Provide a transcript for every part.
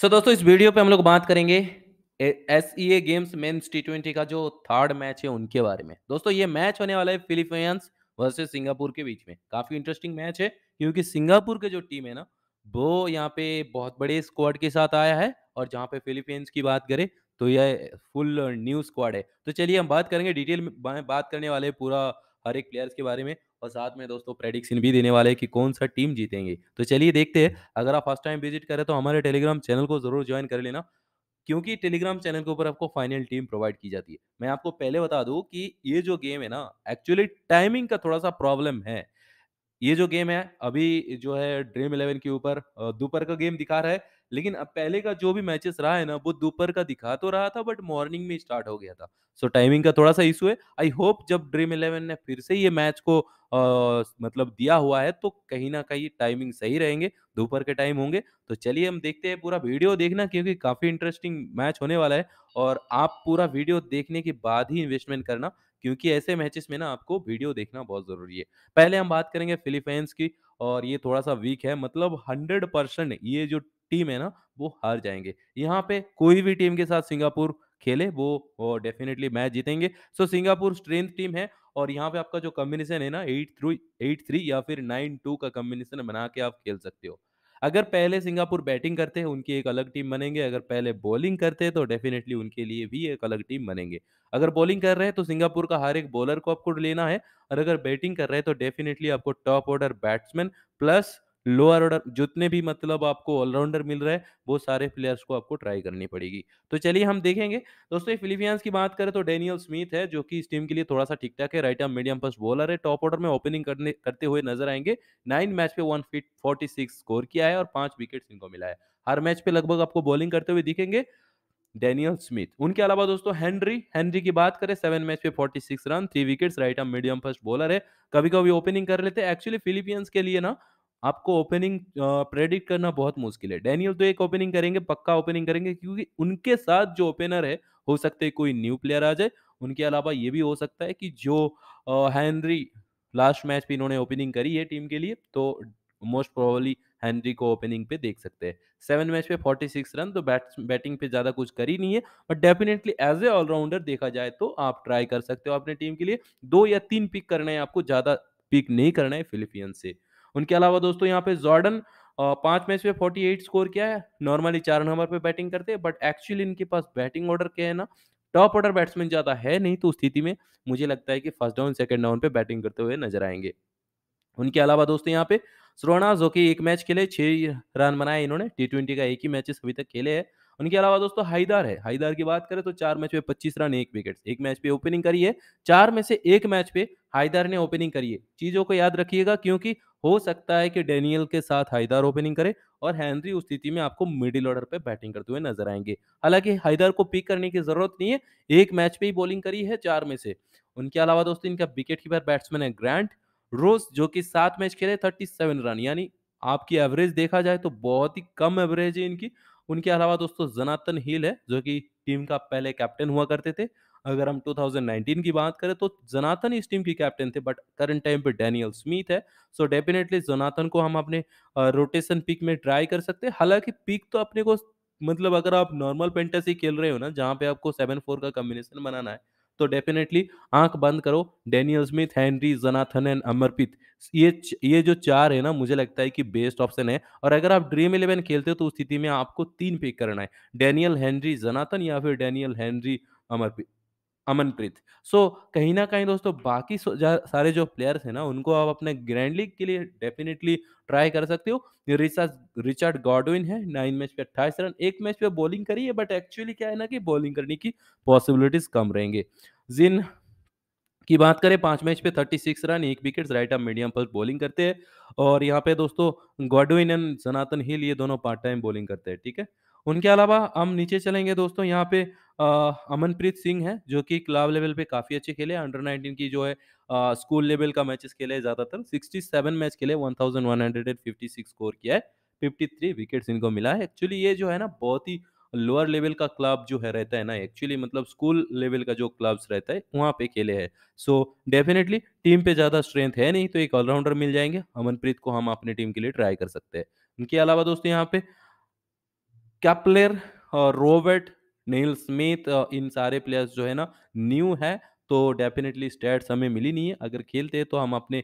सो so, दोस्तों इस video पे हम लोग बात करेंगे S E A games men's T twenty का जो थर्ड मैच है उनके बारे में दोस्तों ये मैच होने वाला है फिलीपींस वर्सेस सिंगापुर के बीच में काफी इंटरेस्टिंग मैच है क्योंकि सिंगापुर के जो टीम है ना वो यहाँ पे बहुत बड़े स्क्वाड के साथ आया है और जहाँ पे फिलीपींस की बात करें तो यह फुल न्यू स्क्वाड है तो चलिए हम बात करेंगे डिटेल में बात करने वाले पूरा हर एक प्लेयर्स के बारे में और साथ में दोस्तों प्रेडिक्शन भी देने वाले हैं कि कौन सा टीम जीतेंगे तो चलिए देखते हैं अगर आप फर्स्ट टाइम विजिट करें तो हमारे टेलीग्राम चैनल को ज़रूर ज्वाइन कर लेना क्योंकि टेलीग्राम चैनल के ऊपर आपको फाइनल टीम प्रोवाइड की जाती है मैं आपको पहले बता दूं कि ये जो गेम है ना एक्चुअली टाइमिंग का थोड़ा सा प्रॉब्लम है ये जो गेम है अभी जो है ड्रीम इलेवन के ऊपर दोपहर का गेम दिखा रहा है लेकिन अब पहले का जो भी मैचेस रहा है ना वो दोपहर का दिखा तो रहा था बट मॉर्निंग में स्टार्ट हो गया था सो टाइमिंग का थोड़ा सा इशू है आई होप जब ड्रीम इलेवन ने फिर से ये मैच को आ, मतलब दिया हुआ है तो कहीं ना कहीं टाइमिंग सही रहेंगे दोपहर के टाइम होंगे तो चलिए हम देखते हैं पूरा वीडियो देखना क्योंकि काफ़ी इंटरेस्टिंग मैच होने वाला है और आप पूरा वीडियो देखने के बाद ही इन्वेस्टमेंट करना क्योंकि ऐसे मैचेस में ना आपको वीडियो देखना बहुत ज़रूरी है पहले हम बात करेंगे फिलीपींस की और ये थोड़ा सा वीक है मतलब हंड्रेड परसेंट ये जो टीम है ना वो हार जाएंगे यहाँ पे कोई भी टीम के साथ सिंगापुर खेले वो डेफिनेटली मैच जीतेंगे सो सिंगापुर स्ट्रेंथ टीम है और यहाँ पे आपका जो कम्बिनेशन है ना एट थ्रू एट थ्री या फिर नाइन टू का कम्बिनेशन बना के आप खेल सकते हो अगर पहले सिंगापुर बैटिंग करते हैं उनकी एक अलग टीम बनेंगे अगर पहले बॉलिंग करते हैं तो डेफिनेटली उनके लिए भी एक अलग टीम बनेंगे अगर बॉलिंग कर रहे हैं तो सिंगापुर का हर एक बॉलर को आपको लेना है और अगर बैटिंग कर रहे हैं तो डेफिनेटली आपको top order batsman plus lower order जितने भी मतलब आपको ऑलराउंडर मिल रहा है वो सारे प्लेयर्स को आपको ट्राई करनी पड़ेगी तो चलिए हम देखेंगे दोस्तों फिलिपियंस की बात करें तो डेनियल स्मिथ है जो कि इस टीम के लिए थोड़ा सा ठीक ठाक है right arm medium fast bowler है टॉप ऑर्डर में ओपनिंग करने करते हुए नजर आएंगे नाइन मैच पे one fit forty six score किया है और पांच विकेट इनको मिला है हर मैच पे लगभग आपको बॉलिंग करते हुए दिखेंगे डेनियल स्मिथ उनके अलावा दोस्तों हेनरी हेनरी की बात करें सेवन मैच पे forty six run three wickets right arm medium fast bowler है कभी कभी ओपनिंग कर लेते हैं एक्चुअली फिलीपियंस के लिए ना आपको ओपनिंग प्रेडिक्ट करना बहुत मुश्किल है डेनियल तो एक ओपनिंग करेंगे पक्का ओपनिंग करेंगे क्योंकि उनके साथ जो ओपनर है हो सकते है कोई न्यू प्लेयर आ जाए उनके अलावा ये भी हो सकता है कि जो हैंनरी लास्ट मैच पे इन्होंने ओपनिंग करी है टीम के लिए तो मोस्ट प्रोबली हैनरी को ओपनिंग पे देख सकते हैं सेवन मैच पे फोर्टी सिक्स रन तो बैट बैटिंग पे ज़्यादा कुछ कर ही नहीं है but definitely as a allrounder देखा जाए तो आप ट्राई कर सकते हो अपने टीम के लिए दो या तीन पिक करना है आपको ज़्यादा पिक नहीं करना है फिलिपियन से उनके अलावा दोस्तों यहाँ पे जॉर्डन पांच मैच में फोर्टी एट स्कोर किया है नॉर्मली चार नंबर पे बैटिंग करते हैं बट एक्चुअली इनके पास बैटिंग ऑर्डर क्या है ना टॉप ऑर्डर बैट्समैन ज्यादा है नहीं तो स्थिति में मुझे लगता है कि फर्स्ट डाउन सेकंड डाउन पे बैटिंग करते हुए नजर आएंगे उनके अलावा दोस्तों यहाँ पे सरोना जो कि एक मैच खेले छह रन बनाए इन्होंने टी ट्वेंटी का एक ही मैच अभी तक खेले है उनके अलावा दोस्तों हाईदार है हाईदार की बात करें तो चार मैच में पच्चीस रन एक विकेट एक मैच पे ओपनिंग करी है चार में से एक मैच पे हाइदर ने ओपनिंग करी है चीज़ों को याद रखिएगा क्योंकि हो सकता है कि डेनियल के साथ हाइदर ओपनिंग करे और हैनरी उस स्थिति में आपको मिडिल ऑर्डर पे बैटिंग करते हुए नजर आएंगे हालांकि हाइदर को पिक करने की जरूरत नहीं है एक मैच पे ही बॉलिंग करी है चार में से उनके अलावा दोस्तों इनका विकेट कीपर बैट्समैन है ग्रैंड रोज जो कि सात मैच खेले थर्टी सेवन रन यानी आपकी एवरेज देखा जाए तो बहुत ही कम एवरेज है इनकी उनके अलावा दोस्तों जनातन हिल है जो कि टीम का पहले कैप्टन हुआ करते थे अगर हम 2019 की बात करें तो जनाथन इस टीम के कैप्टन थे बट करंट टाइम पे डैनियल स्मिथ है सो so डेफिनेटली जनाथन को हम अपने रोटेशन पिक में ट्राई कर सकते हैं हालांकि पिक तो अपने को मतलब अगर आप नॉर्मल पेंटेसी खेल रहे हो ना जहाँ पे आपको सेवन फोर का कॉम्बिनेशन बनाना है तो डेफिनेटली आंख बंद करो Daniel Smith Henry Jonathan and Amarpreet ये ये जो चार है ना मुझे लगता है कि बेस्ट ऑप्शन है और अगर आप ड्रीम इलेवन खेलते हो तो उस स्थिति में आपको तीन पिक करना है डेनियल हैनरी जनाथन या फिर Daniel Henry Amarpreet Amanpreet so कहीं ना कहीं दोस्तों बाकी सारे जो प्लेयर्स हैं ना उनको आप अपने ग्रैंड लीग के लिए डेफिनेटली ट्राई कर सकते हो ये रिचार्ड रिचर्ड गॉडविन है नाइन मैच पे अट्ठाईस रन एक मैच पे बॉलिंग करी है बट एक्चुअली क्या है ना कि बॉलिंग करने की पॉसिबिलिटीज कम रहेंगे जिन की बात करें पांच मैच पे थर्टी सिक्स रन एक विकेट राइट आर्म मीडियम पर बॉलिंग करते हैं और यहाँ पे दोस्तों गॉडविन एंड सनातन हिल ये दोनों पार्ट टाइम बॉलिंग करते हैं ठीक है उनके अलावा हम नीचे चलेंगे दोस्तों यहाँ पे आ, अमनप्रीत सिंह है जो कि क्लब लेवल पे काफ़ी अच्छे खेले अंडर 19 की जो है आ, स्कूल लेवल का मैचेस खेले है ज़्यादातर 67 मैच खेले 1156 स्कोर किया है 53 विकेट्स इनको मिला है एक्चुअली ये जो है ना बहुत ही लोअर लेवल का क्लब जो है रहता है ना एक्चुअली मतलब स्कूल लेवल का जो क्लब्स रहता है वहाँ पे खेले है सो डेफिनेटली टीम पे ज़्यादा स्ट्रेंथ है नहीं तो एक ऑलराउंडर मिल जाएंगे अमनप्रीत को हम अपनी टीम के लिए ट्राई कर सकते हैं इनके अलावा दोस्तों यहाँ पे कैपलर रोबर्ट नील स्मिथ इन सारे प्लेयर्स जो है ना न्यू है तो डेफिनेटली स्टैट्स हमें मिली नहीं है अगर खेलते हैं तो हम अपने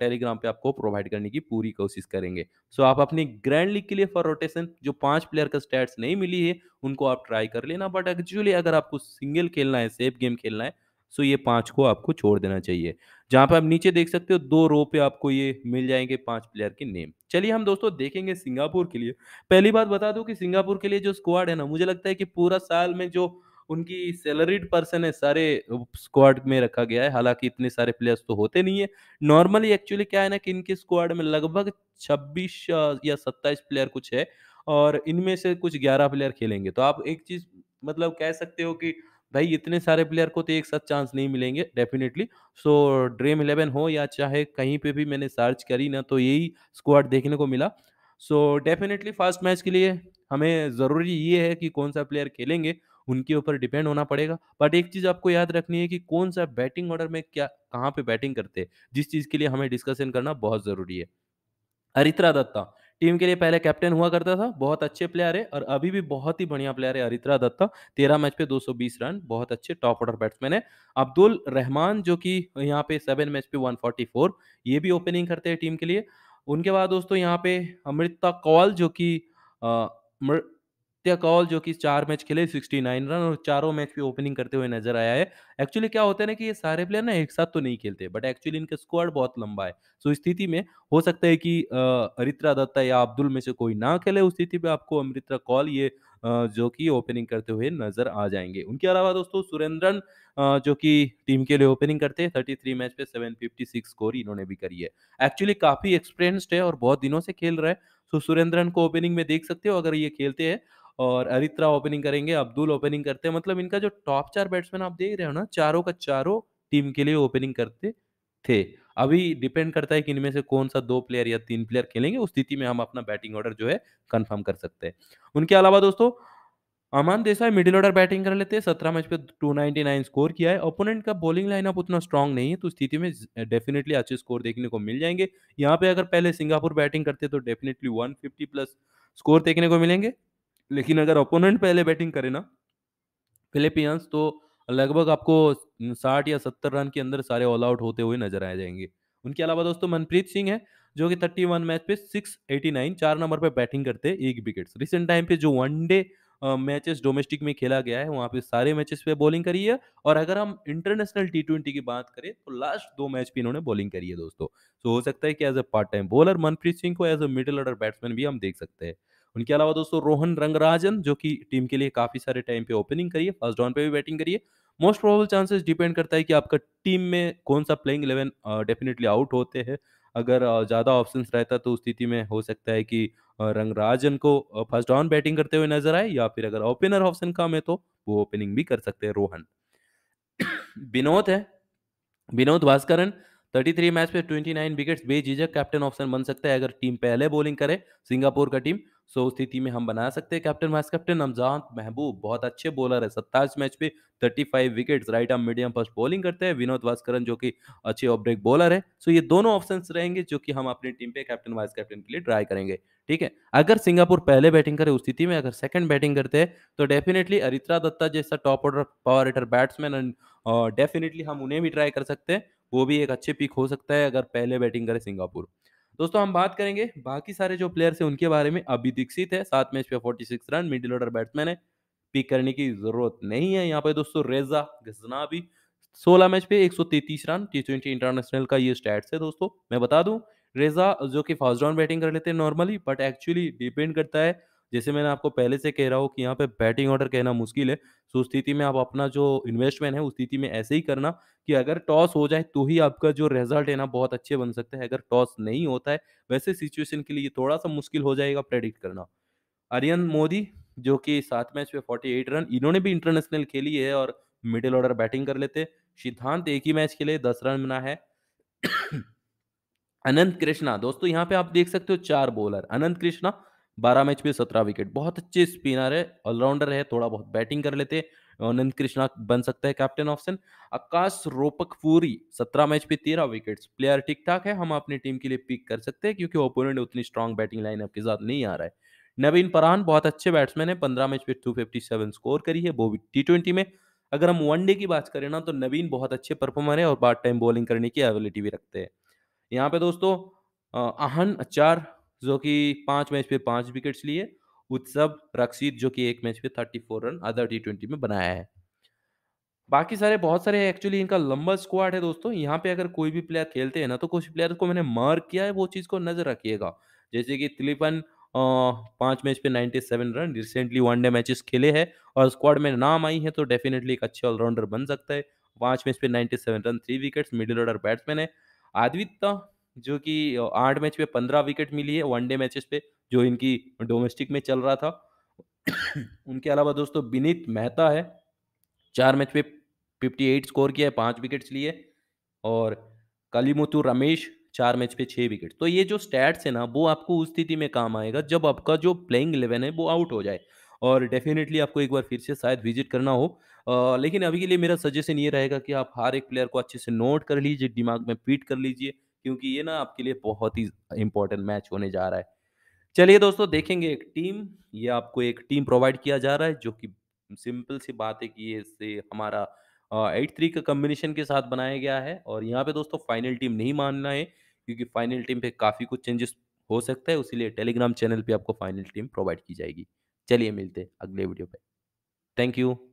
टेलीग्राम uh, पे आपको प्रोवाइड करने की पूरी कोशिश करेंगे सो so, आप अपनी ग्रैंड लीग के लिए फॉर रोटेशन जो पांच प्लेयर का स्टैट्स नहीं मिली है उनको आप ट्राई कर लेना बट एक्चुअली अगर आपको सिंगल खेलना है सेफ गेम खेलना है सो so ये पांच को आपको छोड़ देना चाहिए जहां पर आप नीचे देख सकते हो दो रो पे आपको ये मिल जाएंगे पांच प्लेयर के नेम चलिए हम दोस्तों देखेंगे सिंगापुर के लिए पहली बात बता दूं कि सिंगापुर के लिए जो स्क्वाड है ना मुझे लगता है कि पूरा साल में जो उनकी सैलरीड पर्सन है सारे स्क्वाड में रखा गया है हालांकि इतने सारे प्लेयर्स तो होते नहीं है नॉर्मली एक्चुअली क्या है ना कि इनके स्क्वाड में लगभग छब्बीस या सत्ताईस प्लेयर कुछ है और इनमें से कुछ ग्यारह प्लेयर खेलेंगे तो आप एक चीज मतलब कह सकते हो कि भाई इतने सारे प्लेयर को तो एक साथ चांस नहीं मिलेंगे डेफिनेटली सो ड्रीम इलेवन हो या चाहे कहीं पे भी मैंने सर्च करी ना तो यही स्क्वाड देखने को मिला सो डेफिनेटली फर्स्ट मैच के लिए हमें ज़रूरी ये है कि कौन सा प्लेयर खेलेंगे उनके ऊपर डिपेंड होना पड़ेगा बट एक चीज़ आपको याद रखनी है कि कौन सा बैटिंग ऑर्डर में क्या कहाँ पे बैटिंग करते हैं जिस चीज़ के लिए हमें डिस्कशन करना बहुत ज़रूरी है अरित्रा दत्ता टीम के लिए पहले कैप्टन हुआ करता था बहुत अच्छे प्लेयर है और अभी भी बहुत ही बढ़िया प्लेयर है अरित्रा दत्ता तेरह मैच पे 220 रन बहुत अच्छे टॉप ऑर्डर बैट्समैन है अब्दुल रहमान जो कि यहाँ पे सेवन मैच पे 144 ये भी ओपनिंग करते हैं टीम के लिए उनके बाद दोस्तों यहाँ पे अमृता कौल जो कि कौल जो कि चार मैच खेले 69 रन और चारों मैच भी ओपनिंग करते हुए नजर आया है एक्चुअली क्या होता है ना कि ये सारे प्लेयर ना एक साथ तो नहीं खेलते बट एक्चुअली इनका स्क्वाड बहुत लंबा है सो so, स्थिति में हो सकता है कि अरित्रा दत्ता या अब्दुल में से कोई ना खेले उस स्थिति में आपको अमृता कौल ये जो कि ओपनिंग करते हुए नजर आ जाएंगे उनके अलावा दोस्तों सुरेंद्रन जो कि टीम के लिए ओपनिंग करते हैं थर्टी थ्री मैच पे सेवन फिफ्टी सिक्स स्कोर इन्होंने भी करी है एक्चुअली काफी एक्सपीरियंस्ड है और बहुत दिनों से खेल रहे हैं सो सुरेंद्रन को ओपनिंग में देख सकते हो अगर ये खेलते हैं और अरित्रा ओपनिंग करेंगे अब्दुल ओपनिंग करते हैं मतलब इनका जो टॉप चार बैट्समैन आप देख रहे हो ना चारों का चारों टीम के लिए ओपनिंग करते थे अभी डिपेंड करता है कि इनमें से कौन सा दो प्लेयर या तीन प्लेयर खेलेंगे उस स्थिति में हम अपना बैटिंग ऑर्डर जो है कंफर्म कर सकते हैं उनके अलावा दोस्तों Aman Desai middle order batting कर लेते हैं सत्रह मैच पे टू नाइनटी नाइन स्कोर किया है ओपोनेंट का बॉलिंग लाइनअप उतना स्ट्रांग नहीं है तो स्थिति में डेफिनेटली अच्छे स्कोर देखने को मिल जाएंगे यहाँ पे अगर पहले सिंगापुर बैटिंग करते तो डेफिनेटली फिफ्टी प्लस स्कोर देखने को मिलेंगे लेकिन अगर ओपोनेंट पहले बैटिंग करे ना फिलिपियंस तो लगभग आपको साठ या सत्तर रन के अंदर सारे ऑल आउट होते हुए नजर आ जाएंगे उनके अलावा दोस्तों मनप्रीत सिंह है जो कि वन मैच पे सिक्स एटी नाइन चार नंबर पे बैटिंग करते हैं एक विकेट रिसेंट टाइम पे जो वनडे मैचेस डोमेस्टिक में खेला गया है वहाँ पे सारे मैचेस पे बॉलिंग करी है और अगर हम इंटरनेशनल टी ट्वेंटी की बात करें तो लास्ट दो मैच पे इन्होंने बॉलिंग करी है दोस्तों तो हो सकता है कि as a part time bowler Manpreet Singh को as a middle order batsman भी हम देख सकते हैं उनके अलावा दोस्तों रोहन रंगराजन जो कि टीम के लिए काफी सारे टाइम पे ओपनिंग करिए फर्स्ट डाउन पे भी बैटिंग करिए मोस्ट प्रोबेबल चांसेस डिपेंड करता है कि आपका टीम में कौन सा प्लेइंग इलेवन डेफिनेटली आउट होते हैं अगर ज़्यादा ऑप्शंस रहता तो उस स्थिति में हो सकता है कि रंगराजन को फर्स्ट डाउन बैटिंग करते हुए नजर आए या फिर अगर ओपनर ऑप्शन कम है तो वो ओपनिंग भी कर सकते हैं रोहन विनोद है विनोद भास्करन 33 मैच पे 29 विकेट्स बेझिझक कैप्टन ऑप्शन बन सकता है अगर टीम पहले बॉलिंग करे सिंगापुर का टीम सो स्थिति में हम बना सकते हैं कैप्टन वाइस कैप्टन रमजान महबूब बहुत अच्छे बॉलर है सत्ताईस मैच पे 35 wickets right arm medium fast bowling करते हैं विनोद वास्करन जो कि अच्छे ऑफ ब्रेक बॉलर है सो ये दोनों ऑप्शन रहेंगे जो कि हम अपनी टीम पे कैप्टन वाइस कैप्टन के लिए ट्राई करेंगे ठीक है अगर सिंगापुर पहले बैटिंग करे उस स्थिति में अगर सेकंड बैटिंग करते हैं तो डेफिनेटली अरित्रा दत्ता जैसा top order power hitter batsman and definitely हम उन्हें भी ट्राई कर सकते हैं वो भी एक अच्छे पिक हो सकता है अगर पहले बैटिंग करे सिंगापुर दोस्तों हम बात करेंगे बाकी सारे जो प्लेयर्स हैं उनके बारे में अभी दीक्षित है सात मैच पे forty six run middle order batsman है पिक करने की जरूरत नहीं है यहाँ पे दोस्तों रेजा घजना भी सोलह मैच पे तैतीस रन टी ट्वेंटी इंटरनेशनल का ये स्टैट्स है दोस्तों मैं बता दूं रेजा जो कि फास्ट राउंड बैटिंग कर लेते हैं नॉर्मली बट एक्चुअली डिपेंड करता है जैसे मैंने आपको पहले से कह रहा हूँ कि यहाँ पे बैटिंग ऑर्डर कहना मुश्किल है सो उस स्थिति में आप अपना जो इन्वेस्टमेंट है उस स्थिति में ऐसे ही करना कि अगर टॉस हो जाए तो ही आपका जो रिजल्ट है ना बहुत अच्छे बन सकते हैं अगर टॉस नहीं होता है वैसे सिचुएशन के लिए थोड़ा सा मुश्किल हो जाएगा प्रेडिक्ट करना आर्यन मोदी जो कि सात मैच में फोर्टी एट रन इन्होंने भी इंटरनेशनल खेली है और मिडिल ऑर्डर बैटिंग कर लेते सिद्धांत एक ही मैच के लिए दस रन बना है अनंत कृष्णा दोस्तों यहाँ पे आप देख सकते हो चार बॉलर अनंत कृष्णा बारह मैच में सत्रह विकेट बहुत अच्छे स्पिनर है ऑलराउंडर है थोड़ा बहुत बैटिंग कर लेते आनंद कृष्णा बन सकता है कैप्टन ऑप्शन आकाश रोपक पूरी सत्रह मैच पे तेरह विकेट प्लेयर ठीक ठाक है हम अपनी टीम के लिए पिक कर सकते हैं क्योंकि ओपोनेंट उतनी स्ट्रांग बैटिंग लाइन के साथ नहीं आ रहा है नवीन परान बहुत अच्छे बैट्समैन है पंद्रह मैच पे सेवन स्कोर करी है वो भी टी ट्वेंटी में अगर हम वनडे की बात करें ना तो नवीन बहुत अच्छे परफॉर्मर है और पार्ट टाइम बॉलिंग करने की एबिलिटी भी रखते हैं यहाँ पे दोस्तों आहन अचार जो कि पाँच मैच पे पाँच विकेट्स लिए उत्सव रक्षित जो कि एक मैच पे thirty four run other T twenty में बनाया है बाकी सारे बहुत सारे एक्चुअली इनका लंबा स्क्वाड है दोस्तों यहाँ पे अगर कोई भी प्लेयर खेलते हैं ना तो कुछ प्लेयर को मैंने मार किया है वो चीज़ को नजर रखिएगा जैसे कि तिलीपन पाँच मैच पे seven run recently one day matches खेले हैं और स्क्वाड में नाम आई है तो डेफिनेटली एक अच्छे ऑलराउंडर बन सकता है पाँच मैच पे seven run three wickets middle order batsman है आदित्य जो कि आठ मैच में पंद्रह विकेट मिली है वनडे मैचेस पे जो इनकी डोमेस्टिक में चल रहा था उनके अलावा दोस्तों विनीत मेहता है चार मैच में फिफ्टी एट स्कोर किया है पाँच विकेट्स लिए और कलीमुतु रमेश चार मैच पे छः विकेट तो ये जो स्टैट्स है ना वो आपको उस स्थिति में काम आएगा जब आपका जो प्लेइंग इलेवन है वो आउट हो जाए और डेफिनेटली आपको एक बार फिर से शायद विजिट करना हो आ, लेकिन अभी के लिए मेरा सजेशन ये रहेगा कि आप हर एक प्लेयर को अच्छे से नोट कर लीजिए दिमाग में पीट कर लीजिए क्योंकि ये ना आपके लिए बहुत ही इंपॉर्टेंट मैच होने जा रहा है चलिए दोस्तों देखेंगे एक टीम ये आपको एक टीम प्रोवाइड किया जा रहा है जो कि सिंपल सी बात है कि ये इससे हमारा एट थ्री का कम्बिनेशन के साथ बनाया गया है और यहाँ पे दोस्तों फाइनल टीम नहीं मानना है क्योंकि फाइनल टीम पे काफ़ी कुछ चेंजेस हो सकता है उसीलिए टेलीग्राम चैनल पे आपको फाइनल टीम प्रोवाइड की जाएगी चलिए मिलते हैं अगले वीडियो पे थैंक यू